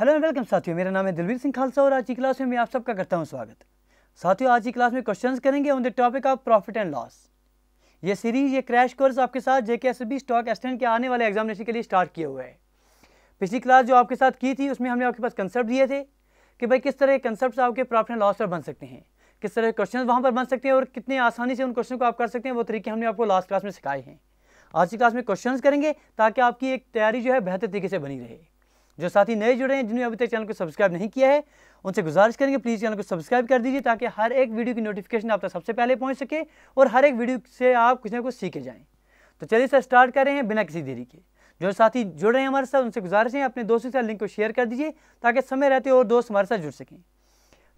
hello and welcome साथियों मेरा नाम है दिलवीर सिंह खालसा और आज की क्लास में मैं आप सबका करता हूं स्वागत साथियों आज की क्लास में क्वेश्चंस करेंगे on the topic of profit and loss ये सीरीज ये क्रैश कोर्स आपके साथ जे बी स्टॉक एस्टेंट के आने वाले एग्जामिनेशन के लिए स्टार्ट किया हुआ है पिछली क्लास जो आपके साथ की थी उसमें हमने आपके पास कंसेप्ट दिए थे कि भाई किस तरह के कंसेप्ट आपके प्रॉफिट एंड लॉस पर बन सकते हैं किस तरह के क्वेश्चन वहाँ पर बन सकते हैं और कितने आसानी से उन क्वेश्चन को आप कर सकते हैं वो तरीके हमने आपको लास्ट क्लास में सिखाए हैं आज की क्लास में क्वेश्चन करेंगे ताकि आपकी एक तैयारी जो है बेहतर तरीके से बनी रहे जो साथी नए जुड़े हैं जिन्होंने अभी तक चैनल को सब्सक्राइब नहीं किया है उनसे गुजारिश करेंगे प्लीज़ चैनल को सब्सक्राइब कर दीजिए ताकि हर एक वीडियो की नोटिफिकेशन आप तक सबसे पहले पहुँच सके और हर एक वीडियो से आप कुछ ना कुछ सीखे जाएँ तो चलिए सर स्टार्ट कर रहे हैं बिना किसी देरी के जो साथी जुड़ रहे हैं हमारे साथ उनसे गुजारिश है अपने दोस्तों के साथ लिंक को शेयर कर दीजिए ताकि समय रहते और दोस्त हमारे साथ जुड़ सकें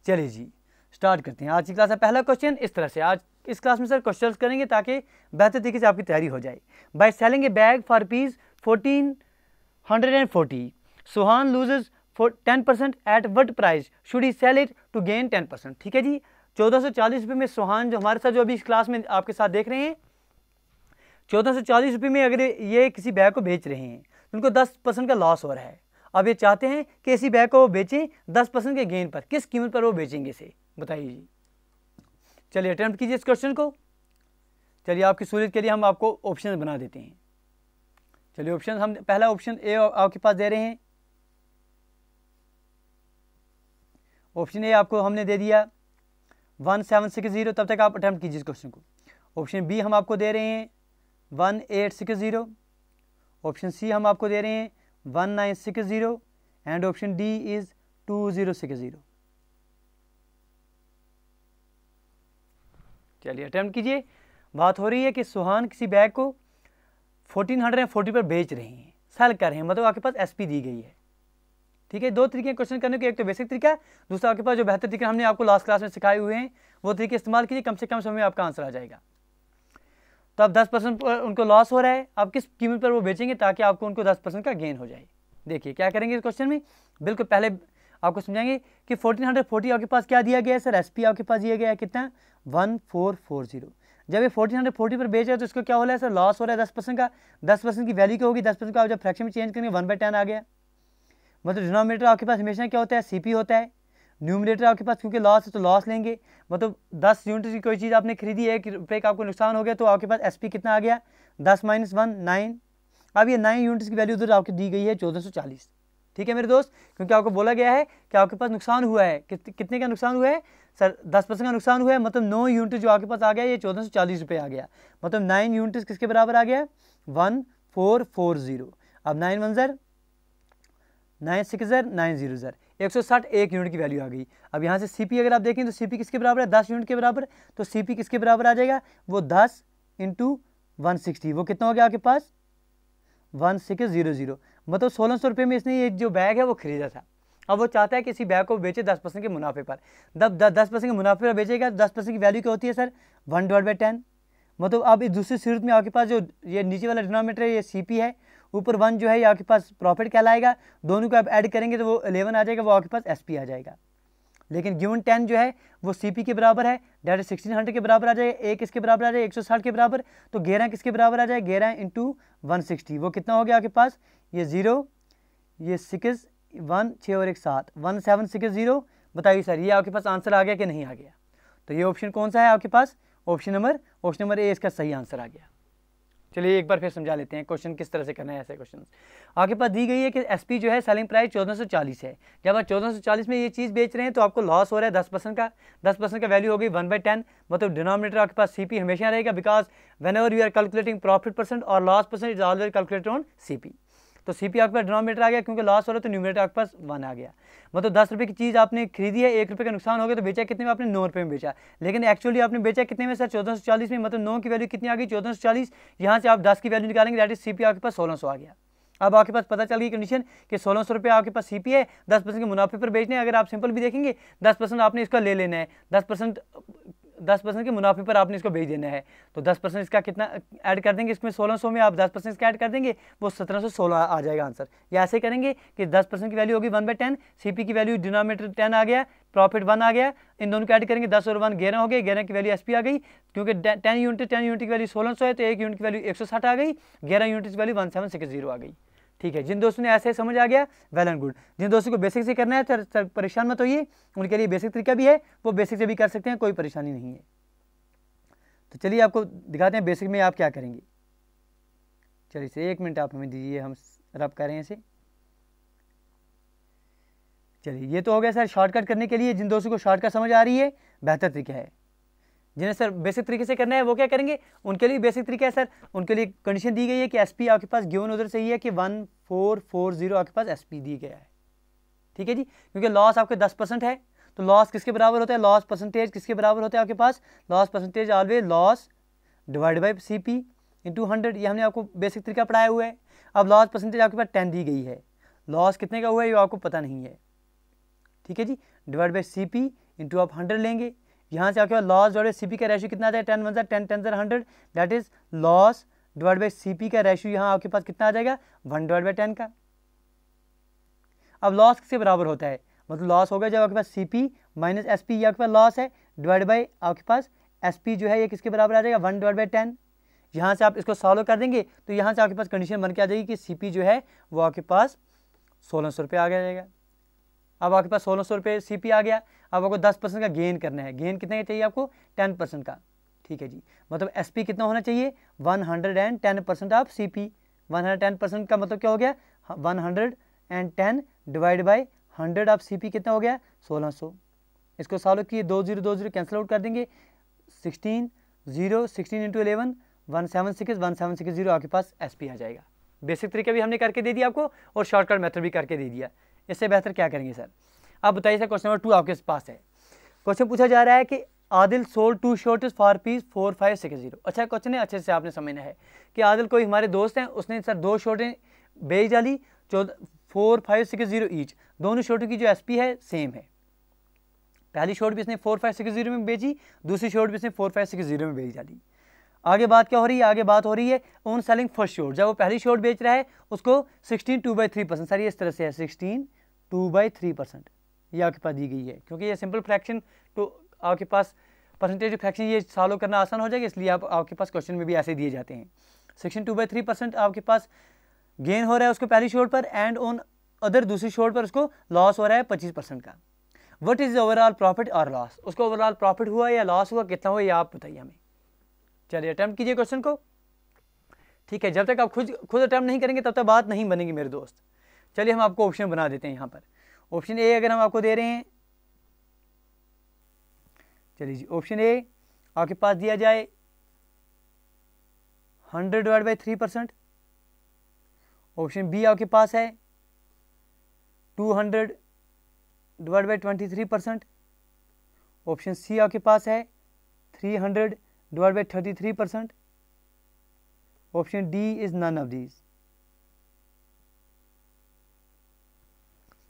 चलिए जी स्टार्ट करते हैं आज की क्लास का पहला क्वेश्चन इस तरह से आज इस क्लास में सर क्वेश्चन करेंगे ताकि बेहतर तरीके से आपकी तैयारी हो जाए by selling a bag for piece fourteen hundred and forty Suhan loses for ten percent at what price should he sell it to gain ten percent ठीक है जी चौदह सौ चालीस रुपये में सुहान जो हमारे साथ जो अभी इस क्लास में आपके साथ देख रहे हैं चौदह सौ चालीस रुपये में अगर ये किसी बैग को बेच रहे हैं तो उनको दस परसेंट का लॉस हो रहा है अब ये चाहते हैं कि इसी बैग को वो बेचें दस परसेंट के गेन पर किस कीमत पर वो बेचेंगे इसे बताइए जी चलिए अटैम्प्ट कीजिए इस क्वेश्चन को चलिए आपकी सूरत के लिए हम आपको ऑप्शन बना देते हैं चलिए ऑप्शन हम पहला ऑप्शन ए आपके पास दे रहे हैं ऑप्शन ए आपको हमने दे दिया वन सेवन सिक्स ज़ीरो तब तक आप अटैम्प्ट कीजिए इस क्वेश्चन को ऑप्शन बी हम आपको दे रहे हैं one eight six zero option C हम आपको दे रहे हैं one nine six zero and option D is two zero six zero चलिए अटैम्प्ट कीजिए बात हो रही है कि सुहान किसी बैग को फोर्टीन हंड्रेड एंड फोर्टी पर बेच रहे हैं सेल कर रहे हैं मतलब आपके पास पी दी गई है ठीक है दो तरीके क्वेश्चन करने के एक तो बेसिक तरीका दूसरा आपके पास जो बेहतर तरीके हमने आपको लास्ट क्लास में सिखाए हुए हैं वो तरीके इस्तेमाल कीजिए कम से कम समय में आपका आंसर आ जाएगा तो अब 10 परसेंट उनको लॉस हो रहा है आप किस कीमत पर वो बेचेंगे ताकि आपको उनको 10 परसेंट का गेन हो जाए देखिए क्या करेंगे इस क्वेश्चन में बिल्कुल पहले आपको समझाएंगे कि 1440 आपके पास क्या दिया गया है सर एसपी आपके पास दिया गया है कितना 1440 जब ये 1440 पर बेच रहे तो इसको क्या हो रहा है सर लॉस हो रहा है दस परसेंट का दस परसेंट की वैल्यू क्या होगी दस परसेंट का आप जब फ्रैक्शन में चेंज करेंगे वन बाई टेन आ गया मतलब डिनोमिनेटर आपके पास हमेशा क्या होता है सी पी होता है न्यूमिनेटर आपके पास क्योंकि लॉस है तो लॉस लेंगे मतलब दस यूनिट की कोई चीज़ आपने खरीदी है एक रुपये का आपको नुकसान हो गया तो आपके पास एस पी कितना आ गया दस माइनस वन नाइन अब ये नाइन यूनिट्स की वैल्यू उधर आपकी दी गई है चौदह सौ चालीस ठीक है मेरे दोस्त क्योंकि आपको बोला गया है कि आपके पास नुकसान हुआ है कितने का नुकसान हुआ है सर दस परसेंट का नुकसान हुआ है मतलब नौ यूनिट जो आपके पास आ गया ये चौदह सौ चालीस रुपये आ गया मतलब नाइन यूनिट्स किसके बराबर आ गया वन फोर फोर जीरो अब nine one zero nine six zero nine zero zero एक सौ साठ एक यूनिट की वैल्यू आ गई अब यहाँ से सीपी अगर आप देखें तो सीपी किसके बराबर है दस यूनिट के बराबर तो सीपी किसके बराबर आ जाएगा वो दस इंटू वन सिक्सटी वो कितना हो गया आपके पास वन सिक्स जीरो जीरो मतलब सोलह सौ रुपये में इसने ये जो बैग है वो खरीदा था अब वो चाहता है कि इसी बैग को बेचे दस परसेंट के मुनाफे पर जब दस परसेंट के मुनाफे पर बेचेगा दस परसेंट की वैल्यू क्या होती है sir one divide by ten मतलब अब इस दूसरी सूरत में आपके पास जो ये नीचे वाला डिनोमीटर है ये सी है ऊपर वन जो है ये आपके पास प्रॉफिट कहलाएगा दोनों को आप ऐड करेंगे तो वो अलेवन आ जाएगा वो आपके पास एस आ जाएगा लेकिन गिवन टेन जो है वो सी के बराबर है डायरेक्ट सिक्सटीन हंड्रेड के बराबर आ जाएगा एक किसके बराबर आ जाएगा एक सौ साठ के बराबर तो ग्यारह किसके बराबर आ जाएगा ग्यारह इंटू वन सिक्सटी वो कितना हो गया आपके पास ये जीरो ये सिक्स वन छः और एक सात वन सेवन सिक्स जीरो बताइए सर ये आपके पास आंसर आ गया कि नहीं आ गया तो ये ऑप्शन कौन सा है आपके पास option number option number A इसका सही आंसर आ गया चलिए एक बार फिर समझा लेते हैं क्वेश्चन किस तरह से करना है ऐसे क्वेश्चन आपके पास दी गई है कि एसपी जो है सेलिंग प्राइस 1440 है जब आप 1440 में ये चीज़ बेच रहे हैं तो आपको लॉस हो रहा है 10 परसेंट का 10 परसेंट का वैल्यू हो गई वन बाई टेन मतलब डिनोमिनेटर आपके पास सीपी हमेशा रहेगा because whenever you are calculating profit percent और loss percent is always calculated on CP तो सी आपके पास डिनोमीटर आ गया क्योंकि लॉस हो रहा है तो न्यूमीटर आपके पास वन आ गया मतलब दस रुपये की चीज़ आपने खरीदी है एक रुपये का नुकसान हो गया तो बेचा कितने में आपने नौ रुपये में बेचा लेकिन एक्चुअली आपने बेचा कितने में सर चौदह सौ चालीस में मतलब नौ की वैल्यू कितनी आ गई चौदह सौ चालीस यहाँ से आप दस की वैल्यू निकालेंगे डायरेक्ट सी पी आपके पास सोलह सौ आ गया अब आपके पास पता चल गई कंडीशन कि सोलह सौ रुपये आपके पास सी है दस परसेंट के मुनाफे पर बेचने अगर आप सिंपल भी देखेंगे दस परसेंट आपने इसका ले लेना है दस परसेंट दस परसेंट के मुनाफे पर आपने इसको बेच देना है तो दस परसेंट इसका कितना ऐड कर देंगे इसमें सोलह सौ में आप दस परसेंट इसका ऐड कर देंगे वो सत्रह सौ सोलह आ जाएगा आंसर या ऐसे करेंगे कि दस परसेंट की वैल्यू होगी वन बाई टेन सी की वैल्यू डिनोमीटर टेन आ गया प्रॉफिट वन आ गया इन दोनों को ऐड करेंगे दस और वन ग्यारह हो गए ग्यारह की वैल्यू एस आ गई क्योंकि टेन यूनिट टेन यूनिट की वैल्यू सोलह सौ है तो एक यूनिट की वैल्यू एक सौ साठ आ गई ग्यारह यूनिट की value one seven six zero आ गई ठीक है जिन दोस्तों ने ऐसे समझ आ गया वेल एंड गुड जिन दोस्तों को बेसिक से करना है तो परेशान मत होइए उनके लिए बेसिक तरीका भी है वो बेसिक से भी कर सकते हैं कोई परेशानी नहीं है तो चलिए आपको दिखाते हैं बेसिक में आप क्या करेंगे चलिए एक मिनट आप हमें दीजिए हम रब कर रहे हैं इसे चलिए ये तो हो गया सर शॉर्टकट करने के लिए जिन दोस्तों को शॉर्टकट समझ आ रही है बेहतर तरीका है जिन्हें सर बेसिक तरीके से करना है वो क्या करेंगे उनके लिए बेसिक तरीका है सर उनके लिए कंडीशन दी गई है कि एस पी आपके पास गिवन उधर से ही है कि वन फोर फोर जीरो आपके पास एस पी दी गया है ठीक है जी क्योंकि लॉस आपके दस परसेंट है तो लॉस किसके बराबर होता है लॉस परसेंटेज किसके बराबर होता है आपके पास loss percentage always loss divide by C P into hundred ये हमने आपको बेसिक तरीका पढ़ाया हुआ है अब लॉस परसेंटेज आपके पास टेन दी गई है लॉस कितने का हुआ है ये आपको पता नहीं है ठीक है जी divide by C P into आप हंड्रेड लेंगे यहाँ से आपके पास लॉस डिवाइड सी पी का रेशियो कितना आ जाएगा ten one sir ten ten sir hundred that is loss divide by C P का रेशियो यहाँ आपके पास कितना आ जाएगा वन डिवाइड बाई टेन का अब लॉस किसके बराबर होता है मतलब लॉस हो गया जब आपके पास C P minus S P आपके पास लॉस है डिवाइड बाई आपके पास एस पी जो है ये किसके बराबर आ जाएगा वन डिवाइड बाई टेन यहाँ से आप इसको सॉल्व कर देंगे तो यहाँ से आपके पास कंडीशन बन के आ जाएगी कि सी पी जो है वो आपके पास सोलह सौ रुपये आ जाएगा अब आपके पास सोलह सौ रुपये सी आ गया अब आपको दस परसेंट का गेन करना है गेन कितने का चाहिए आपको टेन परसेंट का ठीक है जी मतलब एस पी कितना होना चाहिए one hundred and ten percent of C P one hundred ten percent का मतलब क्या हो गया one hundred and ten divide by hundred of C P कितना हो गया सोलह सौ इसको सॉल्व किए दो जीरो दो जीरो कैंसिल आउट कर देंगे sixteen zero sixteen into eleven one seven six one seven six zero आपके पास एस पी आ जाएगा बेसिक तरीका भी हमने करके दे दिया आपको और शॉर्टकट मेथड भी करके दे दिया इससे बेहतर क्या करेंगे सर अब बताइए सर क्वेश्चन नंबर टू आपके पास है क्वेश्चन पूछा जा रहा है कि Adil sold two shortage for piece four five six zero अच्छा क्वेश्चन है अच्छे से आपने समझना है कि आदिल कोई हमारे दोस्त हैं उसने सर दो शॉर्टें बेच डाली चौदह four five six zero each दोनों शॉर्टों की जो एसपी है सेम है पहली शॉर्ट भी इसने फोर फाइव सिक्स जीरो में बेची दूसरी शॉर्ट भी इसने फोर फाइव सिक्स जीरो में बेच डाली आगे बात क्या हो रही है आगे बात हो रही है ओन सेलिंग फर्स्ट शोर जब वो पहली शोर्ट बेच रहा है उसको sixteen two by three percent sir ये इस तरह से है sixteen two by three percent ये आपके पास दी गई है क्योंकि ये सिंपल फ्रैक्शन तो आपके पास परसेंटेज फ्रैक्शन ये सॉल्व करना आसान हो जाएगा इसलिए आप आपके पास क्वेश्चन में भी ऐसे दिए जाते हैं sixteen two by three percent आपके पास गेन हो रहा है उसको पहली शॉट पर एंड ऑन अदर दूसरी शोर्ट पर उसको लॉस हो रहा है पच्चीस परसेंट का वट इज़ ओवरऑल प्रॉफिट और लॉस उसको ओवरऑल प्रॉफिट हुआ या लॉस हुआ कितना हुआ ये आप बताइए हमें चलिए अटैम्प्ट कीजिए क्वेश्चन को ठीक है जब तक आप खुद खुद अटैम्प्ट नहीं करेंगे तब तक बात नहीं बनेगी मेरे दोस्त चलिए हम आपको ऑप्शन बना देते हैं यहाँ पर ऑप्शन ए अगर हम आपको दे रहे हैं चलिए जी ऑप्शन ए आपके पास दिया जाए hundred divide by three percent option B आपके पास है two hundred divide by twenty three percent option C आपके पास है three hundred divided by 33 percent option D is none of these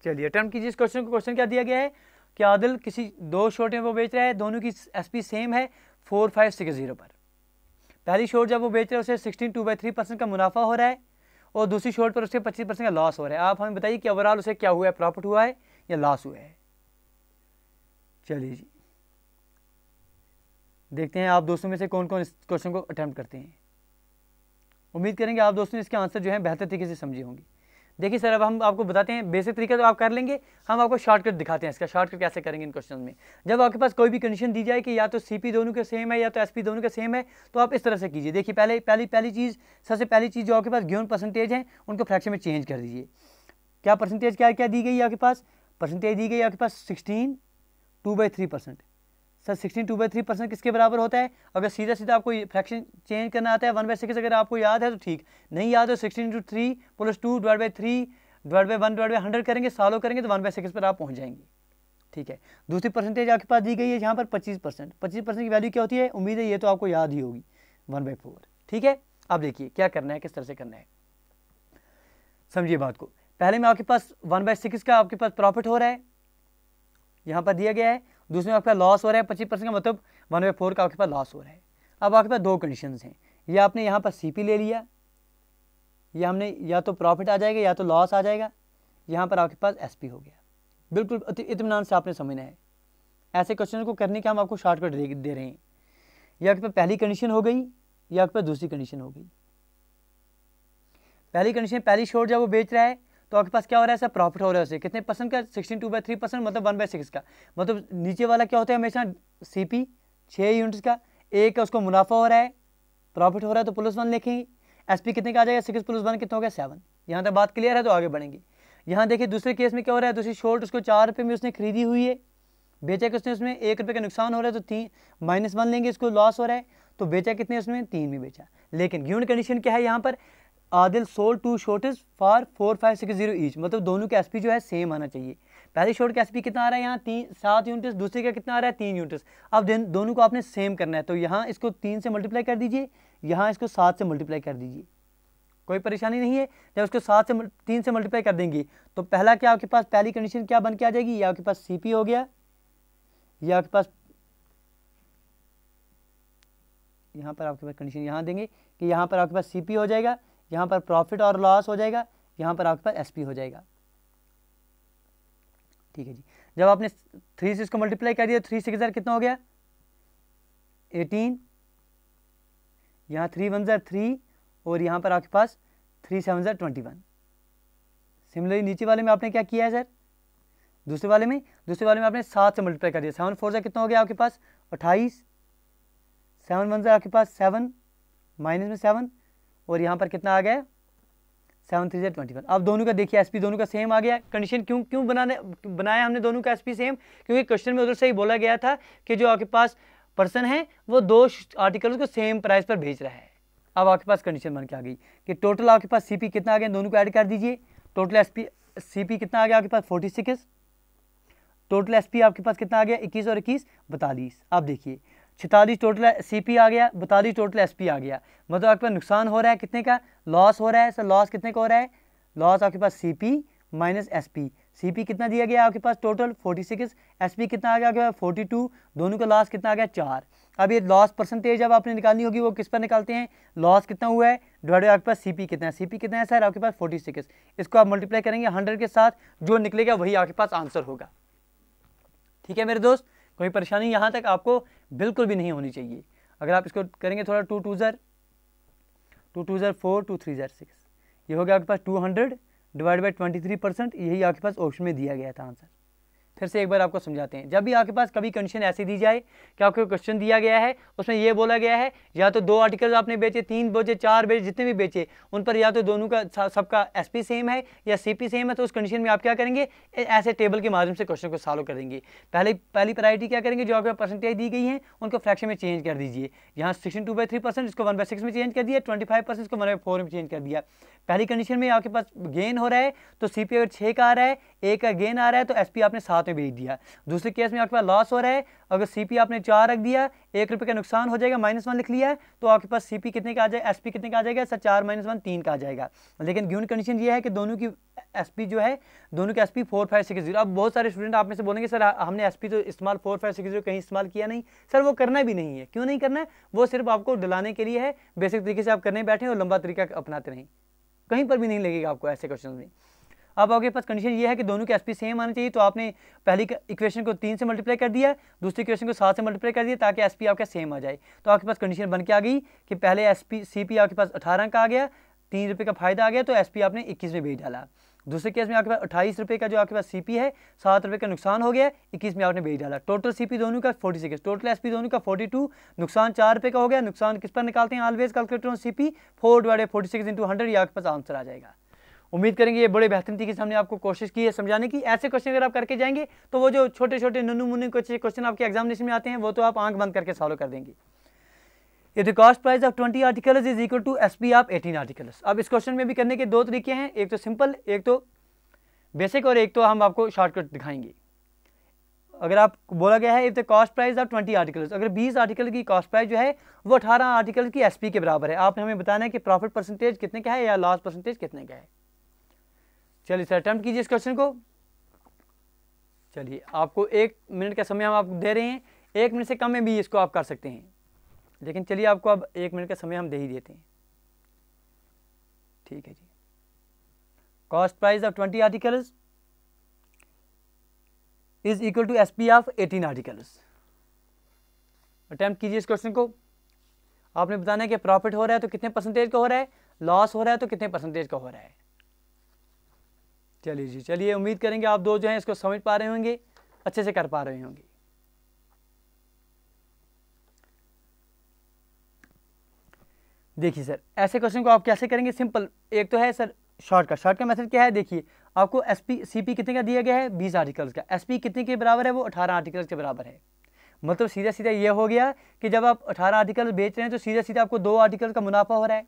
चलिए अटैम्प्ट कीजिए इस क्वेश्चन को क्वेश्चन क्या दिया गया है कि आदिल किसी दो शॉर्ट में वो बेच रहा है दोनों की एसपी सेम है फोर फाइव सिक्स जीरो पर पहली शॉर्ट जब वो बेच रहा है उसे sixteen two by three percent का मुनाफा हो रहा है और दूसरी शॉर्ट पर उसे पच्चीस परसेंट का लॉस हो रहा है आप हमें बताइए कि ओवरऑल उसे क्या हुआ है प्रॉफिट हुआ है या लॉस हुआ है चलिए जी देखते हैं आप दोस्तों में से कौन कौन इस क्वेश्चन को अटैम्प्ट करते हैं उम्मीद करेंगे आप दोस्तों इसके आंसर जो है बेहतर तरीके से समझे होंगे देखिए सर अब हम आपको बताते हैं बेसिक तरीका तो आप कर लेंगे हम आपको शॉर्टकट दिखाते हैं इसका शॉर्टकट कैसे करेंगे इन क्वेश्चन में जब आपके पास कोई भी कंडीशन दी जाए कि या तो सीपी दोनों के सेम है या तो एसपी दोनों के सेम है तो आप इस तरह से कीजिए देखिए पहले पहली पहली चीज़ सबसे पहली चीज़ जो आपके पास ग्योन परसेंटेज है उनको फ्रैक्शन में चेंज कर दीजिए क्या परसेंटेज क्या क्या दी गई आपके पास परसेंटेज दी गई आपके पास sixteen two by three percent sir sixteen two by three percent किसके बराबर होता है अगर सीधा सीधा आपको फ्रैक्शन चेंज करना आता है वन बाई सिक्स अगर आपको याद है तो ठीक नहीं याद हो sixteen into three plus two divide by three divide by one divide by hundred करेंगे सालों करेंगे तो वन बाई सिक्स पर आप पहुंच जाएंगे ठीक है दूसरी परसेंटेज आपके पास दी गई है यहाँ पर पच्चीस परसेंट पच्चीस परसेंट की वैल्यू क्या होती है उम्मीद है ये तो आपको याद ही होगी वन बाई फोर ठीक है आप देखिए क्या करना है किस तरह से करना है समझिए बात को पहले में आपके पास वन बाई सिक्स का आपके पास प्रॉफिट हो रहा है यहाँ पर दिया गया है दूसरे में आपका लॉस हो रहा है पच्चीस परसेंट का मतलब वन बाई फोर का आपके पास लॉस हो रहा है अब आपके पास दो कंडीशन हैं ये आपने यहाँ पर सी ले लिया ये हमने या तो प्रॉफिट आ जाएगा या तो लॉस आ जाएगा यहाँ पर आपके पास एस हो गया बिल्कुल इतमान से आपने समझना है ऐसे क्वेश्चन को करने के हम आपको शॉर्टकट दे, दे रहे हैं या आपके पास पहली कंडीशन हो गई या आपके पास दूसरी कंडीशन हो गई पहली कंडीशन पहली शॉर्ट जब वो बेच रहा है तो आपके पास क्या हो रहा है सर प्रॉफिट हो रहा है उसे कितने परसेंट का sixty two by three percent मतलब वन बाई सिक्स का मतलब नीचे वाला क्या होता है हमेशा सी पी छः यूनिट्स का एक उसको मुनाफा हो रहा है प्रॉफिट हो रहा है तो प्लस वन लिखेंगे एस पी कितने का आ जाएगा सिक्स प्लस वन कितना हो गया सेवन यहाँ तक बात क्लियर है तो आगे बढ़ेंगे यहाँ देखिए दूसरे केस में क्या हो रहा है दूसरी शॉर्ट उसको चार रुपये में उसने खरीदी हुई है बेचा कि उसने उसमें एक रुपये का नुकसान हो रहा है तो तीन माइनस वन लेंगे इसको लॉस हो रहा है तो बेचा कितने उसमें तीन में बेचा लेकिन यूनिट कंडीशन क्या है यहाँ पर Adil sold two shortage for four five six zero each मतलब दोनों के एस जो है सेम आना चाहिए पहले शॉर्ट का पी कितना आ रहा है यहाँ तीन सात यूनिट्स दूसरे का कितना आ रहा है तीन यूनिट्स अब दोनों को आपने सेम करना है तो यहाँ इसको तीन से मल्टीप्लाई कर दीजिए यहाँ इसको सात से मल्टीप्लाई कर दीजिए कोई परेशानी नहीं है जब उसको सात से तीन से मल्टीप्लाई कर देंगे तो पहला क्या आपके पास पहली कंडीशन क्या बन के आ जाएगी या आपके पास सी हो गया या आपके पास यहाँ पर आपके पास कंडीशन यहाँ देंगे कि यहाँ पर आपके पास सी हो जाएगा यहाँ पर प्रॉफिट और लॉस हो जाएगा यहाँ पर आपके पास एसपी हो जाएगा ठीक है जी जब आपने थ्री से इसको मल्टीप्लाई कर दिया थ्री सिक्स हज़ार कितना हो गया एटीन यहाँ थ्री वन जर थ्री और यहाँ पर आपके पास थ्री सेवन जर ट्वेंटी वन सिमिलरली नीचे वाले में आपने क्या किया है सर दूसरे वाले में दूसरे वाले में आपने सात से मल्टीप्लाई कर दिया सेवन फोर जर कितना हो गया आपके पास अट्ठाईस सेवन वन जर आपके पास सेवन माइनस में सेवन और यहाँ पर कितना आ गया सेवन थ्री ज़ेड ट्वेंटी वन अब दोनों का देखिए एसपी दोनों का सेम आ गया कंडीशन क्यों क्यों बनाने बनाया हमने दोनों का एसपी सेम क्योंकि क्वेश्चन में उधर से ही बोला गया था कि जो आपके पास पर्सन है वो दो आर्टिकल्स को सेम प्राइस पर भेज रहा है अब आपके पास कंडीशन बन के आ गई कि टोटल आपके पास सी कितना आ गया दोनों को ऐड कर दीजिए टोटल एस पी कितना आ गया आपके पास फोर्टी टोटल एस आपके पास कितना आ गया इक्कीस और इक्कीस बतालीस आप देखिए छतालीस टोटल सीपी आ गया बतालीस टोटल एसपी आ गया मतलब आपके पास नुकसान हो रहा है कितने का लॉस हो रहा है सर लॉस कितने का हो रहा है लॉस आपके पास C P minus S P C P कितना दिया गया आपके पास total forty six S P कितना आ गया आपके पास फोर्टी टू दोनों का लॉस कितना आ गया चार अब ये लॉस परसेंटेज अब आपने निकालनी होगी वो किस पर निकालते हैं लॉस कितना हुआ है डिवाइड आपके पास सी पी कितना है सी पी कितना है सर आपके पास फोर्टी सिक्स इसको आप मल्टीप्लाई करेंगे हंड्रेड के साथ जो निकलेगा वही आपके पास आंसर होगा ठीक है मेरे दोस्त कोई परेशानी यहाँ तक आपको बिल्कुल भी नहीं होनी चाहिए अगर आप इसको करेंगे थोड़ा टू टू ज़र टू टू ज़र फोर टू थ्री ज़र सिक्स ये हो गया आपके पास two hundred divide by twenty three percent यही आपके पास ऑप्शन में दिया गया था आंसर फिर से एक बार आपको समझाते हैं जब भी आपके पास कभी कंडीशन ऐसी दी जाए कि आपको क्वेश्चन दिया गया है उसमें यह बोला गया है या तो दो आर्टिकल आपने बेचे तीन बेचे चार बेचे जितने भी बेचे उन पर या तो दोनों का सबका एस सेम है या सी सेम है तो उस कंडीशन में आप क्या करेंगे ऐसे टेबल के माध्यम से क्वेश्चन को सॉल्व कर देंगे पहले पहली प्रायोरिटी क्या करेंगे जो आपको परसेंटेज दी गई है उनको फ्रैक्शन में चेंज कर दीजिए यहाँ sixty two by three percent इसको वन बाई सिक्स में चेंज कर दिया ट्वेंटी फाइव परसेंट इसको वन बाई फोर में चेंज कर दिया पहली कंडीशन में आपके पास गेन हो रहा है तो सी पी अगर छः का आ रहा है ए का गेन आ रहा है तो एस पी आपने सात में बेच दिया दूसरे केस में आपके पास लॉस हो रहा है अगर सी पी आपने चार रख दिया एक रुपये का नुकसान हो जाएगा माइनस वन लिख लिया है तो आपके पास सी पी कितने का आ जाएगा एस पी कितने का आ जाएगा सर चार माइनस वन तीन का आ जाएगा लेकिन ग्यून कंडीशन ये है कि दोनों की एस पी जो है दोनों की S P four five six zero अब बहुत सारे स्टूडेंट आप में से बोलेंगे सर हमने एस पी तो इस्तेमाल फोर फाइव सिक्स जीरो कहीं इस्तेमाल किया नहीं सर वो करना भी नहीं है क्यों नहीं करना है वो सिर्फ आपको डलाने के लिए है बेसिक तरीके से आप करने बैठे और लंबा तरीका अपनाते रहें कहीं पर भी नहीं लगेगा आपको ऐसे क्वेश्चन में अब आपके पास कंडीशन ये है कि दोनों के एसपी सेम आने चाहिए तो आपने पहली इक्वेशन को तीन से मल्टीप्लाई कर दिया दूसरी इक्वेशन को सात से मल्टीप्लाई कर दिया ताकि एसपी आपका सेम आ जाए तो आपके पास कंडीशन बन के आ गई कि पहले एसपी सीपी आपके पास अठारह का आ गया तीन रुपये का फायदा आ गया तो एसपी आपने इक्कीस में भेज डाला दूसरे केस में आपके पास अट्ठाईस रुपये का जो आपके पास सीपी है सात रुपये का नुकसान हो गया इक्कीस में आपने बेच डाला टोटल सीपी दोनों का फोर्टी सिक्स टोटल एसपी दोनों का फोर्टी टू नुकसान चार रुपये का हो गया नुकसान किस पर निकालते हैं always calculator on CP four divided forty six into hundred ये आपके पास आंसर आ जाएगा उम्मीद करेंगे ये बड़े बेहतरीन तरीके से हमने आपको कोशिश की है समझाने की ऐसे क्वेश्चन अगर आप करके जाएंगे तो वो जो छोटे छोटे नन्नू मुन्नू क्वेश्चन आपके एग्जामिनेशन में आते हैं वो तो आप आंख बंद करके सॉल्व कर देंगे the cost price of twenty article is equal to S P of eighteen articles अब इस क्वेश्चन में भी करने के दो तरीके हैं एक तो सिंपल एक तो बेसिक और एक तो हम आपको शॉर्टकट दिखाएंगे अगर आप बोला गया है if the cost price of twenty articles अगर बीस आर्टिकल की कॉस्ट प्राइस जो है वो अठारह आर्टिकल की एस के बराबर है आपने हमें बताना है कि प्रॉफिट परसेंटेज कितने का है या लॉस परसेंटेज कितने का है चलिए सर अटैम्प्ट कीजिए इस क्वेश्चन को चलिए आपको एक मिनट का समय हम आपको दे रहे हैं एक मिनट से कम में भी इसको आप कर सकते हैं लेकिन चलिए आपको अब एक मिनट का समय हम दे ही देते हैं ठीक है जी cost price of twenty articles is equal to S P of eighteen articles attempt कीजिए इस क्वेश्चन को आपने बताना है कि प्रॉफिट हो रहा है तो कितने परसेंटेज का हो रहा है लॉस हो रहा है तो कितने परसेंटेज का हो रहा है चलिए जी चलिए उम्मीद करेंगे आप दो जो हैं इसको समझ पा रहे होंगे अच्छे से कर पा रहे होंगे देखिए सर ऐसे क्वेश्चन को आप कैसे करेंगे सिंपल एक तो है सर शॉर्टकट शॉर्ट का मेथड क्या है देखिए आपको एस पी सी पी कितने का दिया गया है बीस आर्टिकल्स का एस पी कितने के बराबर है वो अठारह आर्टिकल्स के बराबर है मतलब सीधा सीधा ये हो गया कि जब आप अठारह आर्टिकल बेच रहे हैं तो सीधा सीधा आपको दो आर्टिकल का मुनाफा हो रहा है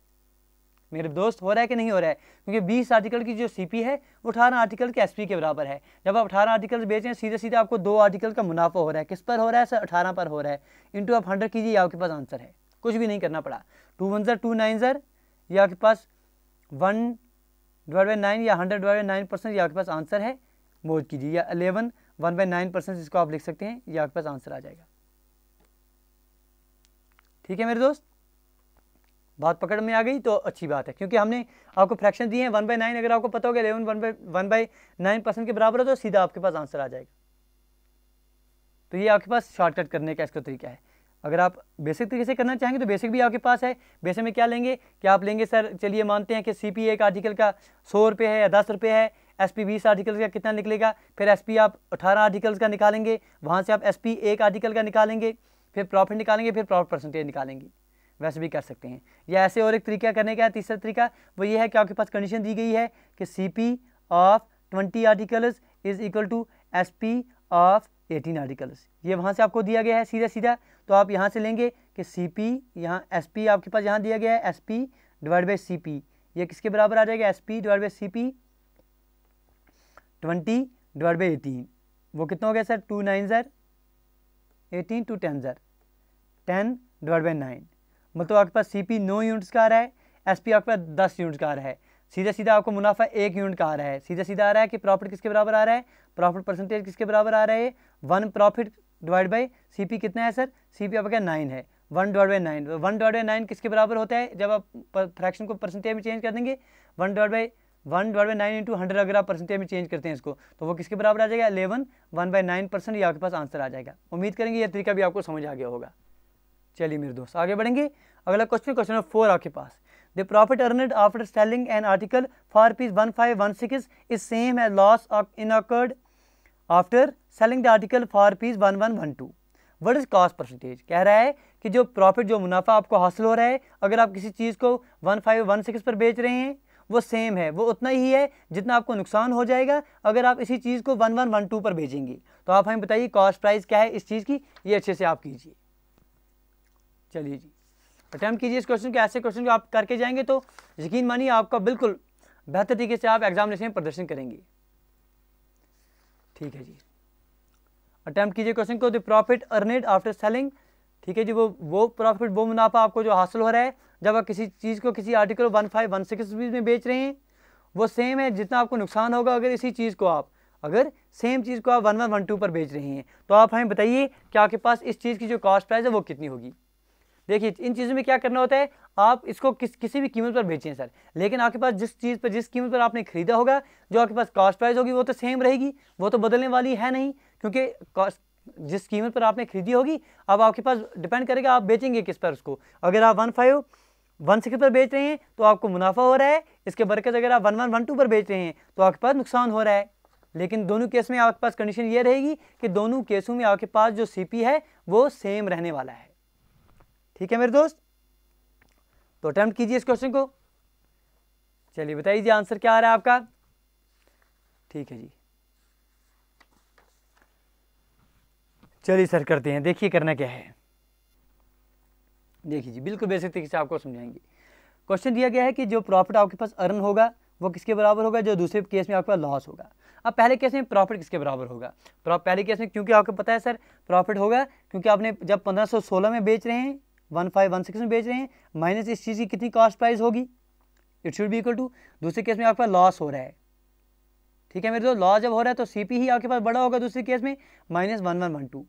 मेरे दोस्त हो रहा है कि नहीं हो रहा है क्योंकि बीस आर्टिकल की जो सी पी है वो अठारह आर्टिकल के एस पी के बराबर है जब आप अठारह आर्टिकल बेच रहे हैं सीधे सीधे आपको दो आर्टिकल का मुनाफा हो रहा है किस पर हो रहा है सर अठारह पर हो रहा है इंटू आप हंड्रेड कीजिए आपके पास आंसर है कुछ भी नहीं करना पड़ा टू वन ज़र टू नाइन ज़र ये आपके पास वन डिवाइड बाई नाइन या hundred divide by nine percent ये आपके पास आंसर है मोज कीजिए या eleven one by nine percent इसको आप लिख सकते हैं ये आपके पास आंसर आ जाएगा ठीक है मेरे दोस्त बात पकड़ में आ गई तो अच्छी बात है क्योंकि हमने आपको फ्रैक्शन दिए हैं वन बाई नाइन अगर आपको पता होगा eleven one by one by nine percent के बराबर है तो सीधा आपके पास आंसर आ जाएगा तो ये आपके पास शॉर्टकट करने का इसका तरीका है अगर आप बेसिक तरीके से करना चाहेंगे तो बेसिक भी आपके पास है बेसिक में क्या लेंगे क्या आप लेंगे सर चलिए मानते हैं कि सी पी एक आर्टिकल का सौ रुपये है या दस रुपये है एस पी बीस आर्टिकल्स का कितना निकलेगा फिर एस पी आप अठारह आर्टिकल्स का निकालेंगे वहाँ से आप एस पी एक आर्टिकल का निकालेंगे फिर प्रॉफिट निकालेंगे फिर प्रॉफिट परसेंटेज निकालेंगे वैसे भी कर सकते हैं या ऐसे और एक तरीका करने का तीसरा तरीका वो ये है कि आपके पास कंडीशन दी गई है कि C P of twenty articles is equal to S P of eighteen articles ये वहाँ से आपको दिया गया है सीधा सीधा तो आप यहाँ से लेंगे कि सी पी यहाँ एस पी आपके पास यहाँ दिया गया है S P divide by C P ये किसके बराबर आ जाएगा S P divide by C P twenty divide by eighteen वो कितना हो गया सर टू नाइन ज़र एटीन टू टेन ज़र टेन डिवाइड बाई नाइन मतलब आपके पास सी पी नौ यूनिट्स का आ रहा है एस पी आपके पास दस यूनिट्स का आ रहा है सीधा सीधा आपको मुनाफा एक यूनिट का आ रहा है सीधा सीधा आ रहा है कि प्रॉफिट किसके बराबर आ रहा है प्रॉफिट परसेंटेज किसके बराबर आ रहा है one profit divide by C कितना है सर सी पी आपका नाइन है one dot by nine one dot by nine किसके बराबर होता है जब आप फ्रैक्शन को परसेंटेज में चेंज कर देंगे one dot by one dot by nine into hundred अगर आप परसेंटेज में चेंज करते हैं इसको तो वो किसके बराबर आ जाएगा eleven one by nine percent ये आपके पास आंसर आ जाएगा उम्मीद करेंगे यह तरीका भी आपको समझ आ गया होगा चलिए मेरे दोस्त आगे बढ़ेंगे अगला क्वेश्चन क्वेश्चन नंबर फोर आपके पास the profit after selling an article for piece one five one six is same है loss in same after selling the article for piece one one one two what is cost percentage कह रहा है कि जो profit जो मुनाफा आपको हासिल हो रहा है अगर आप किसी चीज़ को वन फाइव वन सिक्स पर बेच रहे हैं वो सेम है वो उतना ही है जितना आपको नुकसान हो जाएगा अगर आप इसी चीज़ को वन वन वन टू पर भेजेंगे तो आप हमें बताइए कॉस्ट प्राइस क्या है इस चीज़ की ये अच्छे से आप कीजिए चलिए जी अटैम्प्ट कीजिए इस क्वेश्चन के ऐसे क्वेश्चन को आप करके जाएंगे तो यकीन मानिए आपका बिल्कुल बेहतर तरीके से आप एग्जामिनेशन में प्रदर्शन करेंगे ठीक है जी अटैम्प्ट कीजिए क्वेश्चन को the profit earned after selling ठीक है जी वो वो प्रॉफिट वो मुनाफा आपको जो हासिल हो रहा है जब आप किसी चीज़ को किसी article one five one six rupees में बेच रहे हैं वो सेम है जितना आपको नुकसान होगा अगर इसी चीज़ को आप अगर सेम चीज़ को आप वन वन वन टू पर बेच रहे हैं तो आप हमें बताइए कि आपके पास इस चीज़ की जो कॉस्ट प्राइस है वो कितनी होगी देखिए इन चीज़ों में क्या करना होता है आप इसको किस किसी भी कीमत पर बेचें सर लेकिन आपके पास जिस चीज़ पर जिस कीमत पर आपने खरीदा होगा जो आपके पास कास्ट प्राइस होगी वो तो सेम रहेगी वो तो बदलने वाली है नहीं क्योंकि जिस कीमत पर आपने खरीदी होगी अब आपके पास डिपेंड करेगा आप बेचेंगे किस पर उसको अगर आप वन फाइव वन सिक्स पर बेच रहे हैं तो आपको मुनाफा हो रहा है इसके बरकत अगर आप वन वन वन टू पर बेच रहे हैं तो आपके पास नुकसान हो रहा है लेकिन दोनों केस में आपके पास कंडीशन ये रहेगी कि दोनों केसों में आपके पास जो सीपी है वो सेम रहने वाला है ठीक है मेरे दोस्त तो अटैम्प्ट कीजिए इस क्वेश्चन को चलिए बताइए आंसर क्या आ रहा है आपका ठीक है जी चलिए सर करते हैं देखिए करना क्या है देखिए जी बिल्कुल बेसिक तरीके से आपको समझाएंगे क्वेश्चन दिया गया है कि जो प्रॉफिट आपके पास अर्न होगा वो किसके बराबर होगा जो दूसरे केस में आपके पास लॉस होगा अब पहले केस में प्रॉफिट किसके बराबर होगा तो पहले केस में क्योंकि आपको पता है सर प्रॉफिट होगा क्योंकि आपने जब 1516 में बेच रहे हैं वन फाइव वन सिक्स में बेच रहे हैं माइनस इस चीज़ की कितनी कॉस्ट प्राइस होगी इट शुड भी इक्वल टू दूसरे केस में आपके पास लॉस हो रहा है ठीक है मेरे दोस्त लॉस जब हो रहा है तो सी ही आपके पास बड़ा होगा दूसरे केस में minus one one one two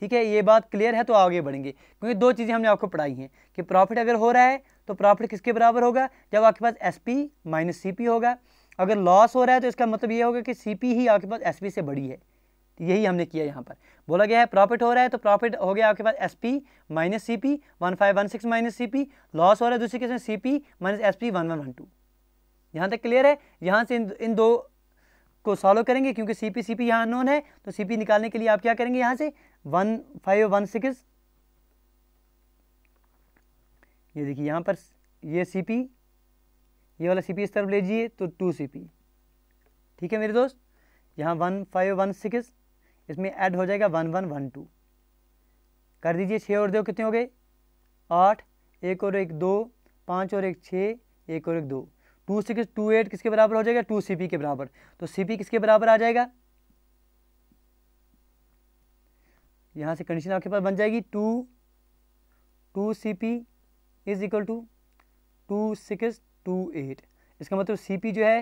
ठीक है ये बात क्लियर है तो आगे बढ़ेंगे क्योंकि दो चीज़ें हमने आपको पढ़ाई हैं कि प्रॉफिट अगर हो रहा है तो प्रॉफिट किसके बराबर होगा जब आपके पास S P minus C P होगा अगर लॉस हो रहा है तो इसका मतलब ये होगा कि सी पी ही आपके पास एस पी से बड़ी है यही हमने किया यहाँ पर बोला गया है प्रॉफिट हो रहा है तो प्रॉफिट हो गया आपके पास S P minus C P one five one six minus C P loss हो रहा है दूसरी में C P minus S P one one one two यहाँ तक क्लियर है यहाँ से इन इन दो को सॉल्व करेंगे क्योंकि सी पी सी पी यहाँ अनोन है तो सी पी निकालने के लिए आप क्या करेंगे यहाँ से वन फाइव वन सिक्स ये देखिए यहाँ पर ये सी पी ये वाला सी पी इस तरफ ले जाइए तो टू सी पी ठीक है मेरे दोस्त यहाँ वन फाइव वन सिक्स इसमें ऐड हो जाएगा वन वन वन टू कर दीजिए छः और दो कितने हो गए आठ एक और एक दो पाँच और एक छः एक और एक दो टू सिक्स टू एट किसके बराबर हो जाएगा टू सी के बराबर तो सी किसके बराबर आ जाएगा यहाँ से कंडीशन आपके पास बन जाएगी two two C P is equal to two six two eight इसका मतलब सी पी जो है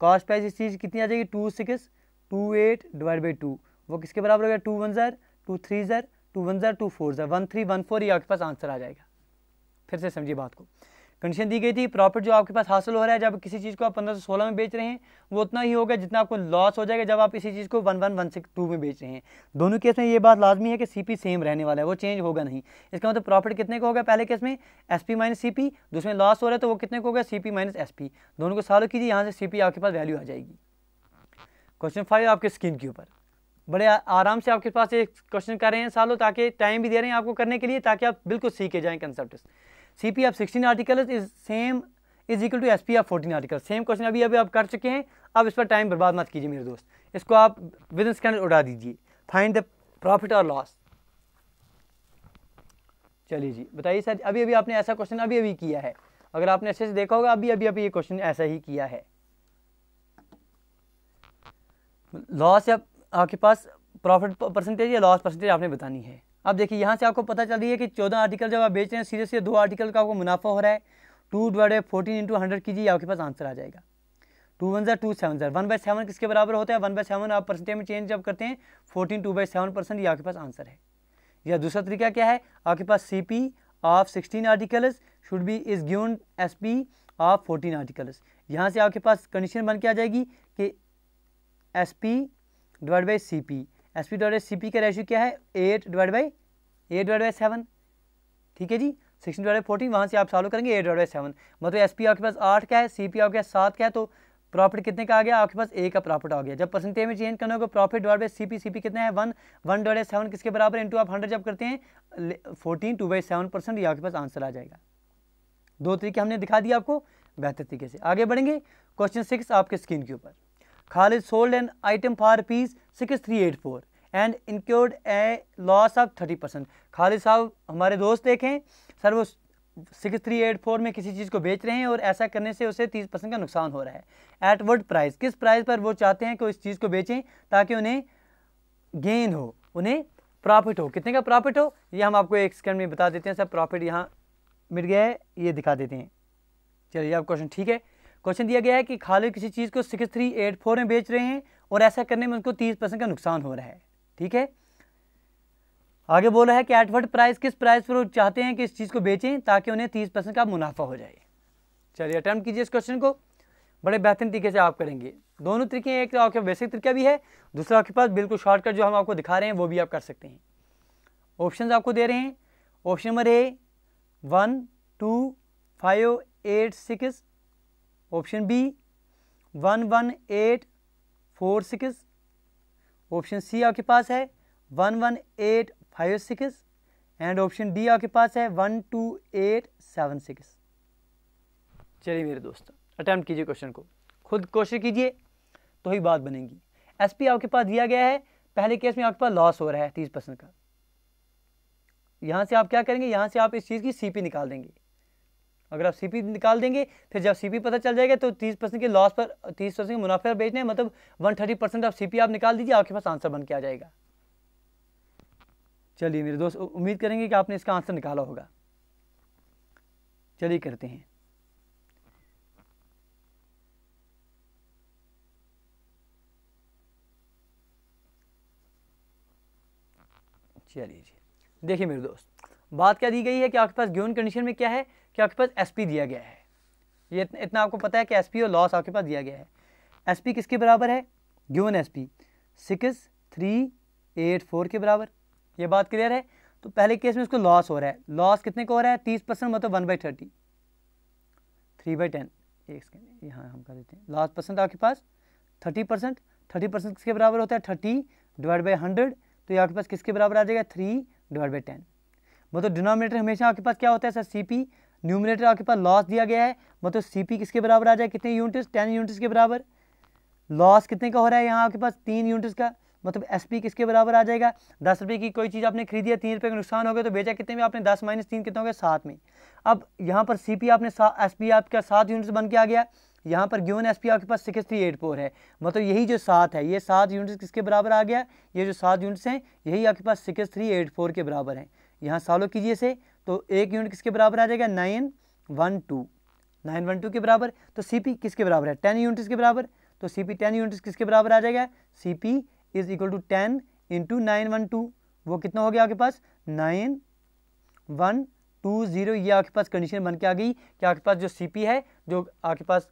कॉस्ट प्राइस इस चीज़ कितनी आ जाएगी two six two eight divide by two वो किसके बराबर हो गया टू वन ज़र टू थ्री ज़र टू वन ज़र टू फोर ज़र वन थ्री वन फोर ये आपके पास आंसर आ जाएगा फिर से समझिए बात को कंडीशन दी गई थी प्रॉफिट जो आपके पास हासिल हो रहा है जब किसी चीज़ को आप पंद्रह सौ सोलह में बेच रहे हैं वो उतना ही होगा जितना आपको लॉस हो जाएगा जब आप इसी चीज़ को one one one six two में बेच रहे हैं दोनों केस में ये बात लाजमी है कि सीपी सेम रहने वाला है वो चेंज होगा नहीं इसका मतलब प्रॉफिट कितने का होगा पहले केस में S P minus C P दूसरे में लॉस हो रहा है तो वो कितने को होगा C P minus S P दोनों को सॉल्व कीजिए यहाँ से सी पी आपके पास वैल्यू आ जाएगी क्वेश्चन फाइव आपके स्किन के ऊपर बड़े आराम से आपके पास एक क्वेश्चन कर रहे हैं सालों ताकि टाइम भी दे रहे हैं आपको करने के लिए ताकि आप बिल्कुल सीखे जाएं concept C P of sixteen article is same is equal to S P of fourteen article same question अभी अभी आप कर चुके हैं अब इस पर टाइम बर्बाद मत कीजिए मेरे दोस्त इसको आप विद इन स्कैंड उड़ा दीजिए फाइंड द प्रॉफिट और लॉस चलिए जी बताइए सर अभी अभी आपने ऐसा क्वेश्चन अभी अभी किया है अगर आपने अच्छे से देखा होगा अभी अभी अभी ये क्वेश्चन ऐसा ही किया है लॉस या आपके पास प्रॉफिट परसेंटेज या लॉस परसेंटेज आपने बतानी है अब देखिए यहाँ से आपको पता चल रही है कि चौदह आर्टिकल जब आप बेच रहे हैं सीधे से दो आर्टिकल का आपको मुनाफा हो रहा है two divided fourteen into hundred कीजिए आपके पास आंसर आ जाएगा टू वन ज़र टू सेवन ज़र वन बाई सेवन किसके बराबर होता है वन बाई सेवन आप परसेंटेज में चेंज जब करते हैं fourteen two by seven percent ये आपके पास आंसर है या दूसरा तरीका क्या है आपके पास C P of sixteen articles should be is given S P of fourteen articles यहाँ से आपके पास कंडीशन बन के आ जाएगी कि S P divide by C P S P divide C P का रेशियो क्या है eight divide by eight divide by seven ठीक है जी सिक्सटीन डिवाइड बाई फोर्टीन वहाँ से आप सॉल्व करेंगे एट डिवाइड बाई सेवन मतलब एस पी आपके पास आठ का है सी पी आपके पास सात का है तो प्रॉफिट कितने का आ गया आपके पास ए का प्रॉफिट आ गया जब परसेंटेज में चेंज करना होगा profit divide by C P C P कितना है वन वन डिवाइड सेवन किसके बराबर इंटू आप हंड्रेड जब करते हैं fourteen two by seven percent ये आपके पास आंसर आ जाएगा दो तरीके हमने दिखा दिया आपको बेहतर तरीके से आगे बढ़ेंगे क्वेश्चन सिक्स आपके स्क्रीन के ऊपर Khalid sold an item for at 6384 and incurred a loss of thirty percent Khalid साहब हमारे दोस्त देखें सर वो सिक्स थ्री एट फोर में किसी चीज़ को बेच रहे हैं और ऐसा करने से उसे तीस परसेंट का नुकसान हो रहा है एट वर्ड प्राइस किस प्राइस पर वो चाहते हैं कि इस चीज़ को बेचें ताकि उन्हें गेन हो उन्हें प्रॉफिट हो कितने का प्रॉफिट हो ये हम आपको एक सेकंड में बता देते हैं सर प्रॉफिट यहाँ मिट गया है ये दिखा देते हैं चलिए आप क्वेश्चन ठीक है क्वेश्चन दिया गया है कि खालिद किसी चीज़ को सिक्स थ्री एट फोर में बेच रहे हैं और ऐसा करने में उनको तीस परसेंट का नुकसान हो रहा है ठीक है आगे बोला है कि एडवर्ट प्राइस किस प्राइस पर चाहते हैं कि इस चीज़ को बेचें ताकि उन्हें तीस परसेंट का मुनाफा हो जाए चलिए अटैम्प्ट कीजिए इस क्वेश्चन को बड़े बेहतरीन तरीके से आप करेंगे दोनों तरीके हैं एक तो आपके बेसिक तरीका भी है दूसरा आपके पास बिल्कुल शॉर्टकट जो हम आपको दिखा रहे हैं वो भी आप कर सकते हैं ऑप्शन आपको दे रहे हैं option number A one two five eight six option B one one eight four six option C आपके पास है one one eight five six and option D आपके पास है one two eight seven six चलिए मेरे दोस्त अटैम्प्ट कीजिए क्वेश्चन को खुद कोशिश कीजिए तो ही बात बनेगी एसपी आपके पास दिया गया है पहले केस में आपके पास लॉस हो रहा है तीस परसेंट का यहाँ से आप क्या करेंगे यहाँ से आप इस चीज़ की सीपी निकाल देंगे अगर आप सीपी निकाल देंगे फिर जब सीपी पता चल जाएगा तो 30 परसेंट के लॉस पर 30 परसेंट के मुनाफे पर बेचने मतलब 130 परसेंट आप सीपी आप निकाल दीजिए आपके पास आंसर बन के आ जाएगा चलिए मेरे दोस्त उम्मीद करेंगे कि आपने इसका आंसर निकाला होगा चलिए करते हैं चलिए जी देखिए मेरे दोस्त बात क्या दी गई है कि आपके पास गिवन कंडीशन में क्या है कि आपके पास एस दिया गया है ये इतना आपको पता है कि एस और लॉस आपके पास दिया गया है एस किसके बराबर है given S P six three eight four के बराबर ये बात क्लियर है तो पहले केस में इसको लॉस हो रहा है लॉस कितने को हो रहा है तीस परसेंट मतलब one by thirty three by ten एक सेकेंड यहाँ हम कर देते हैं लॉस परसेंट आपके पास थर्टी परसेंट थर्टी परसेंट किसके बराबर होता है थर्टी डिवाइड बाई हंड्रेड तो ये आपके पास किसके बराबर आ जाएगा थ्री डिवाइड बाई टेन मतलब डिनोमिनेटर हमेशा आपके पास क्या होता है सर सीपी न्यूमिनेटर आपके पास लॉस दिया गया है मतलब सीपी किसके बराबर आ जाए कितने यूनिट्स टेन यूनिट्स के बराबर लॉस कितने का हो रहा है यहाँ आपके पास तीन यूनिट्स का मतलब पी किसके बराबर आ जाएगा दस रुपये की कोई चीज़ आपने खरीदी है तीन रुपये का नुकसान हो गया तो बेचा कितने में आपने दस माइनस तीन कितने हो गया सात में अब यहाँ पर सीपी आपने पी आपका सात यूनिट्स बन के आ गया यहाँ पर गिवन पी आपके पास सिक्स थ्री एट फोर है मतलब यही जो सात है ये सात यूनिट्स किसके बराबर आ गया ये जो सात यूनिट्स हैं यही आपके पास सिक्स थ्री एट फोर के बराबर हैं यहाँ सॉल्व कीजिए इसे तो एक यूनिट किसके बराबर आ जाएगा nine one two nine one two के बराबर तो सी पी किसके बराबर है टेन यूनिट्स के बराबर तो सी पी टेन यूनिट्स किसके बराबर आ जाएगा C P is equal to ten into nine one two वो कितना हो गया आपके पास नाइन वन टू ज़ीरो ये आपके पास कंडीशन बन के आ गई कि आपके पास जो सी पी है जो आपके पास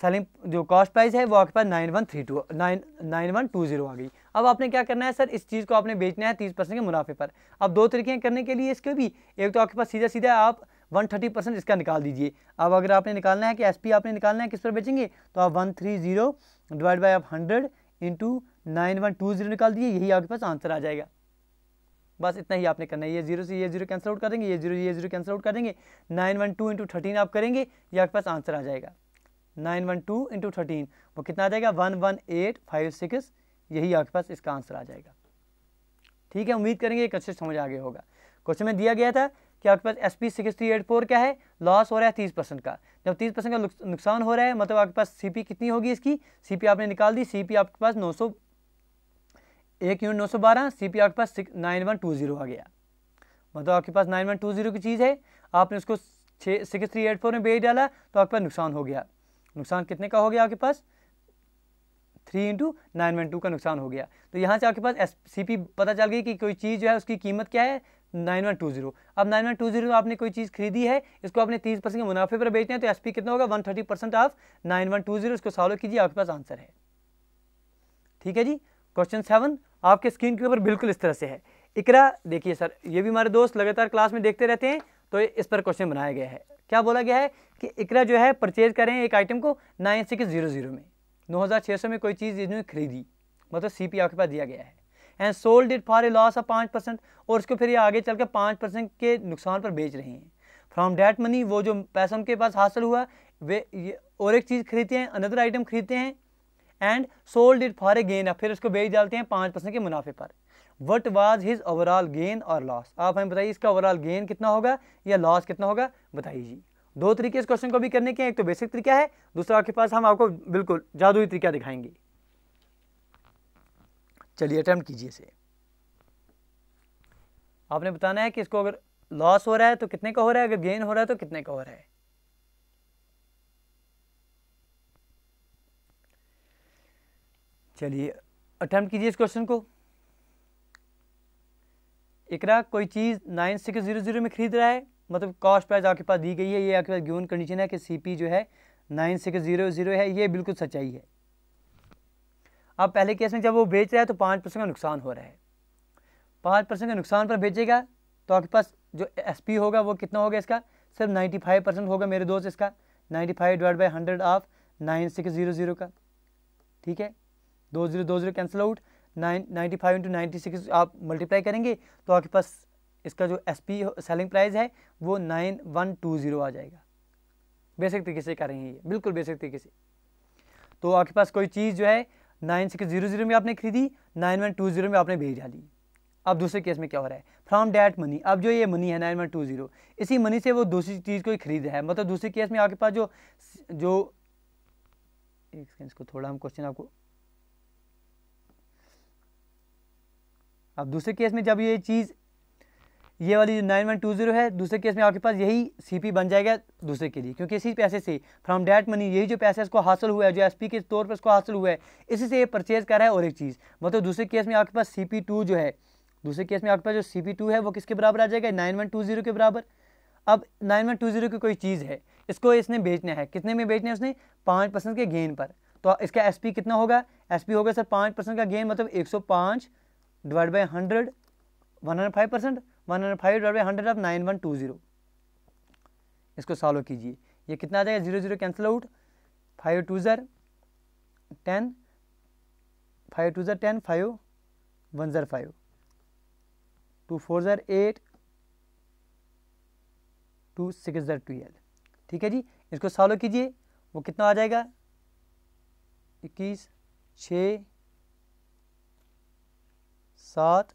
सेलिंग जो कॉस्ट प्राइस है वो आपके पास nine one three two nine nine one two zero आ गई अब आपने क्या करना है सर इस चीज़ को आपने बेचना है तीस परसेंट के मुनाफे पर अब दो तरीके करने के लिए इसके भी एक तो आपके पास सीधा सीधा आप वन थर्टी परसेंट इसका निकाल दीजिए अब अगर आपने निकालना है कि एस पी आपने निकालना है किस पर बेचेंगे तो आप one three zero divide by आप hundred into nine one two zero निकाल दीजिए यही आपके पास आंसर आ जाएगा बस इतना ही आपने करना है ये जीरो से ये जीरो कैंसिल आउट कर देंगे ये जीरो ये जीरो कैंसिल आउट कर देंगे nine one two into thirteen आप करेंगे ये आपके पास आंसर आ जाएगा nine one two into thirteen वो कितना आ जाएगा one one eight five six यही आपके पास इसका आंसर आ जाएगा ठीक है उम्मीद करेंगे एक अच्छे समझ आ गया होगा क्वेश्चन में दिया गया था कि आपके पास S P six three eight four क्या है लॉस हो रहा है तीस परसेंट का जब तीस परसेंट का नुकसान हो रहा है मतलब आपके पास सी पी कितनी होगी इसकी सी पी आपने निकाल दी सी पी आपके पास नौ सौ एक यूनिट नौ सौ बारह सी पी आपके पास नाइन वन टू जीरो आ गया मतलब आपके पास नाइन वन टू जीरो की चीज़ है आपने उसको छः सिक्स थ्री एट फोर में बेच डाला तो आपके पास नुकसान हो गया नुकसान कितने का हो गया आपके पास three into nine one two का नुकसान हो गया तो यहाँ से आपके पास एस सी पी पता चल गई कि कोई चीज़ जो है उसकी कीमत क्या है नाइन वन टू जीरो अब नाइन वन टू जीरो आपने कोई चीज़ खरीदी है इसको आपने तीस परसेंट के मुनाफे पर बेचना है तो एस पी कितना होगा one thirty percent of nine one two zero इसको सॉल्व कीजिए आपके पास आंसर है ठीक है जी क्वेश्चन सेवन आपके स्क्रीन के ऊपर बिल्कुल इस तरह से है इकरा देखिए सर ये भी हमारे दोस्त लगातार क्लास में देखते रहते हैं तो इस पर क्वेश्चन बनाया गया है क्या बोला गया है कि इकरा जो है परचेज करें एक आइटम को नाइन सिक्स जीरो जीरो में नौ हज़ार छः सौ में कोई चीज़ इन्होंने खरीदी मतलब सी पी आपके पास दिया गया है and sold it for a loss of पाँच परसेंट और उसको फिर ये आगे चल कर पाँच परसेंट के नुकसान पर बेच रहे हैं फ्रॉम डैट मनी वो जो पैसा उनके पास हासिल हुआ वे ये और एक चीज़ खरीदते हैं अनदर आइटम खरीदते हैं and sold it for a gain फिर उसको बेच डालते हैं पाँच परसेंट के मुनाफे पर what was his overall gain और लॉस आप हमें बताइए इसका ओवरऑल गेन कितना होगा या लॉस कितना होगा बताइए जी दो तरीके इस क्वेश्चन को भी करने के हैं एक तो बेसिक तरीका है दूसरा आपके पास हम आपको बिल्कुल जादुई तरीका दिखाएंगे चलिए अटेम्प्ट कीजिए इसे आपने बताना है कि इसको अगर लॉस हो रहा है तो कितने का हो रहा है अगर गेन हो रहा है तो कितने का हो रहा है चलिए अटैम्प्ट कीजिए इस क्वेश्चन को एकरा कोई चीज़ नाइन सिक्स जीरो जीरो में खरीद रहा है मतलब कॉस्ट प्राइस आपके पास दी गई है ये आपके पास गिवन कंडीशन है कि सीपी जो है नाइन सिक्स जीरो जीरो है ये बिल्कुल सच्चाई है अब पहले केस में जब वो बेच रहा है तो पाँच परसेंट का नुकसान हो रहा है पाँच परसेंट के नुकसान पर बेचेगा तो आपके पास जो एस पी होगा वो कितना होगा इसका सिर्फ नाइन्टी फाइव परसेंट होगा मेरे दोस्त इसका ninety five divide by hundred of nine six zero zero का ठीक है दो जीरो दो zero cancel out ninety five into ninety six आप मल्टीप्लाई करेंगे तो आपके पास इसका जो एस पी सेलिंग प्राइस है वो नाइन वन टू ज़ीरो आ जाएगा बेसिक तरीके से करेंगे ये बिल्कुल बेसिक तरीके से तो आपके पास कोई चीज़ जो है नाइन सिक्स जीरो जीरो में आपने खरीदी नाइन वन टू जीरो में आपने भेज डाली अब दूसरे केस में क्या हो रहा है फ्रॉम डैट मनी अब जो ये मनी है नाइन वन टू जीरो इसी मनी से वो दूसरी चीज़ को खरीद है मतलब दूसरे केस में आपके पास जो जो एक सेकेंड इसको थोड़ा हम क्वेश्चन आपको अब दूसरे केस में जब ये चीज़ ये वाली जो नाइन वन टू जीरो है दूसरे केस में आपके पास यही सीपी बन जाएगा दूसरे के लिए क्योंकि इसी पैसे से फ्रॉम डैट मनी यही जो पैसा इसको हासिल हुआ है जो एसपी के तौर पर इसको हासिल हुआ है इसी से ये परचेज कर रहा है और एक चीज़ मतलब दूसरे केस में आपके पास सी टू जो है दूसरे केस में आपके पास जो सी टू है वो किसके बराबर आ जाएगा नाइन वन टू जीरो के बराबर अब नाइन वन टू जीरो की कोई चीज़ है इसको इसने बेचना है कितने में बेचना है उसने पाँच परसेंट के गेन पर तो इसका एसपी कितना होगा एसपी होगा सर पाँच परसेंट का गेन मतलब एक सौ पाँच divide by hundred one hundred five percent one hundred five divide by hundred of nine one two zero इसको सॉल्व कीजिए ये कितना आ जाएगा zero zero cancel out five two ज़र टेन फाइव टू ज़र टेन फाइव वन ज़र five two four ज़र एट टू सिक्स ज़र ट्वेल्व ठीक है जी इसको सॉल्व कीजिए वो कितना आ जाएगा इक्कीस छः सात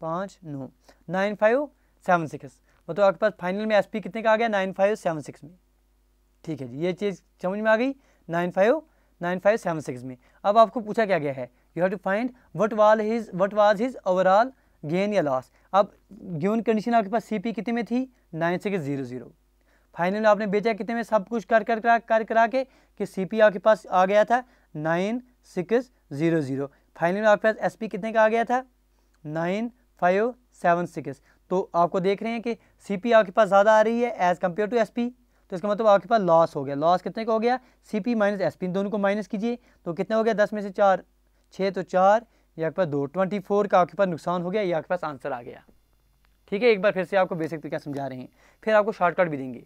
पाँच नौ नाइन फाइव सेवन सिक्स मतलब आपके पास फाइनल में एसपी कितने का आ गया नाइन फाइव सेवन सिक्स में ठीक है जी ये चीज़ समझ में आ गई nine five nine five seven six में अब आपको पूछा क्या गया है you have to find what was his what was his overall gain या लॉस अब गेन कंडीशन आपके पास पी कितने में थी nine six zero zero final आपने बेचा कितने में सब कुछ कर कर करा कर करा के कि पी आपके पास आ गया था nine six zero zero final आपके पास पी कितने का आ गया था नाइन फाइव सेवन सिक्स तो आपको देख रहे हैं कि सी पी आपके पास ज़्यादा आ रही है as compare to S P तो इसका मतलब आपके पास लॉस हो गया लॉस कितने का हो गया C P minus S P दोनों को माइनस कीजिए तो कितना हो गया दस में से चार छः तो चार या आपके पास दो ट्वेंटी फोर का आपके पास नुकसान हो गया या आपके पास आंसर आ गया ठीक है एक बार फिर से आपको बेसिक तरीका समझा रहे हैं फिर आपको शॉर्टकट भी देंगे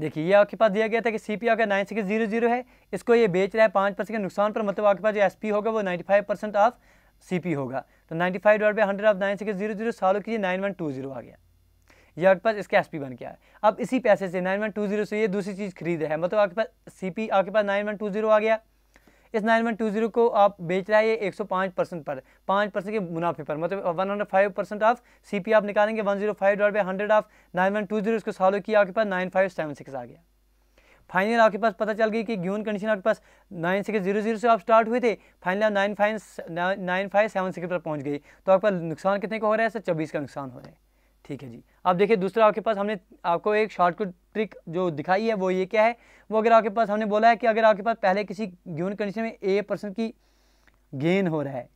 देखिए ये आपके पास दिया गया था कि सी पी आपका नाइन सिक्स जीरो जीरो है इसको ये बेच रहा है पाँच परसेंट के नुकसान पर मतलब आपके पास जो एस पी होगा वो ninety five percent of C P होगा तो ninety five divide by hundred of nine six zero zero solve कीजिए नाइन वन टू जीरो आ गया ये आपके पास इसका एस पी बन गया है अब इसी पैसे से नाइन वन टू जीरो से ये दूसरी चीज़ खरीद है मतलब आपके पास सी पी आपके पास नाइन वन टू जीरो आ गया इस नाइन वन टू जीरो को आप बेच रहा है ये एक सौ पाँच परसेंट पर पाँच परसेंट के मुनाफे पर मतलब one hundred five percent of C P आप निकालेंगे one zero five dot by hundred of nine one two zero इसको सॉल्व किया आपके पास नाइन फाइव सेवन सिक्स आ गया फाइनल आपके पास पता चल गई कि ग्यून कंडीशन आपके पास नाइन सिक्स जीरो जीरो से आप स्टार्ट हुए थे फाइनल आप nine five nine five seven six पर पहुंच गई तो आपका नुकसान कितने का हो रहा है सर चौबीस का नुकसान हो रहा है ठीक है जी अब देखिए दूसरा आपके पास हमने आपको एक शॉर्टकट ट्रिक जो दिखाई है वो ये क्या है वो अगर आपके पास हमने बोला है कि अगर आपके पास पहले किसी ग्यून कंडीशन में ए परसेंट की गेन हो रहा है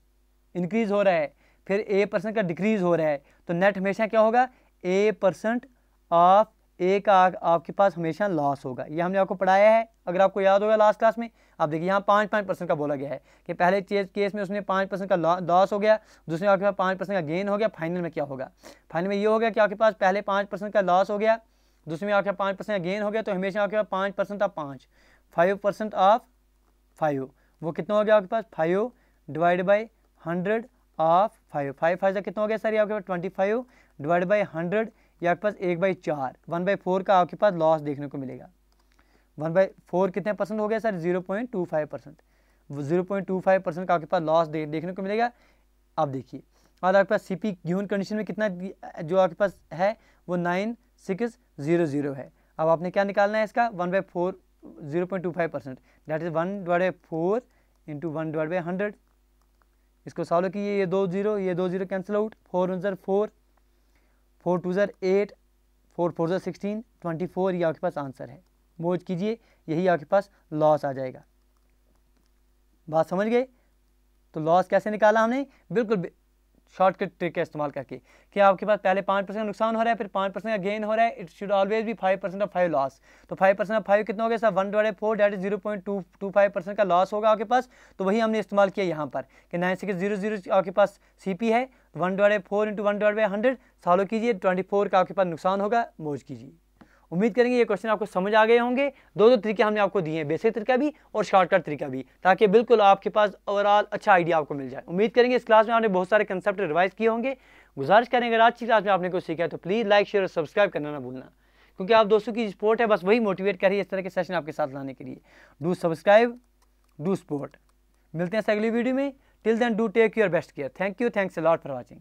इंक्रीज़ हो रहा है फिर ए परसेंट का डिक्रीज़ हो रहा है तो नेट हमेशा क्या होगा ए परसेंट ऑफ ए का आ, आपके पास हमेशा लॉस होगा ये हमने आपको पढ़ाया है अगर आपको याद होगा लास्ट क्लास में आप देखिए यहाँ पाँच पाँच परसेंट का बोला गया है कि पहले केस में उसने पाँच परसेंट का लॉस हो गया दूसरे में आपके पास पाँच परसेंट का गेन हो गया फाइनल में क्या होगा फाइनल में ये हो गया कि आपके पास पहले पाँच परसेंट का लॉस हो गया दूसरे में आपके पास पाँच परसेंट का गेन हो गया तो हमेशा आपके पास पाँच परसेंट ऑफ पाँच फाइव परसेंट ऑफ फाइव वो कितना हो गया आपके पास five divide by hundred of five five five कितना हो गया सर आपके पास twenty five divide by hundred ये आपके पास एक बाई चार वन बाई फोर का आपके पास लॉस देखने को मिलेगा वन बाई फोर कितने परसेंट हो गया sir zero point two five percent zero point two five percent का आपके पास लॉस दे, देखने को मिलेगा अब देखिए और आपके पास सी पी गिवन कंडीशन में कितना जो आपके पास है वो नाइन सिक्स जीरो जीरो है अब आपने क्या निकालना है इसका one by four zero point two five percent that is one divide by four into one divide by hundred इसको सॉल्व कीजिए ये दो जीरो ये दो zero cancel out four one four four two ज़र एट फोर फोर ज़र sixteen twenty four ये आपके पास आंसर है मोज कीजिए यही आपके पास लॉस आ जाएगा बात समझ गए तो लॉस कैसे निकाला हमने बिल्कुल शॉर्टकट ट्रिक का इस्तेमाल करके कि आपके पास पहले पाँच परसेंट नुकसान हो रहा है फिर पाँच परसेंट का गेन हो रहा है it should always be five percent of five loss तो फाइव परसेंट ऑफ फाइव कितना हो गया sir one dot four that is zero point two two five percent का लॉस होगा आपके पास तो वही हमने इस्तेमाल किया यहाँ पर कि नाइन सिक्स जीरो जीरो आपके पास सी पी है one dot four into one dot hundred solve कीजिए ट्वेंटी फोर का आपके पास नुकसान होगा मोज कीजिए उम्मीद करेंगे ये क्वेश्चन आपको समझ आ गए होंगे दो दो तरीके हमने आपको दिए हैं बेसिक तरीका भी और शॉर्टकट तरीका भी ताकि बिल्कुल आपके पास ओवरऑल अच्छा आइडिया आपको मिल जाए उम्मीद करेंगे इस क्लास में आपने बहुत सारे कंसेप्ट रिवाइज किए होंगे गुजारिश करें अगर आज की क्लास में आपने कुछ सीखा है तो प्लीज़ लाइक शेयर और सब्सक्राइब करना ना भूलना क्योंकि आप दोस्तों की स्पोर्ट है बस वही मोटिवेट करिए इस तरह के सेशन आपके साथ लाने के लिए डू सब्सक्राइब डू स्पोर्ट मिलते हैं अगली वीडियो में till then do take your best care thank you thanks a lot for watching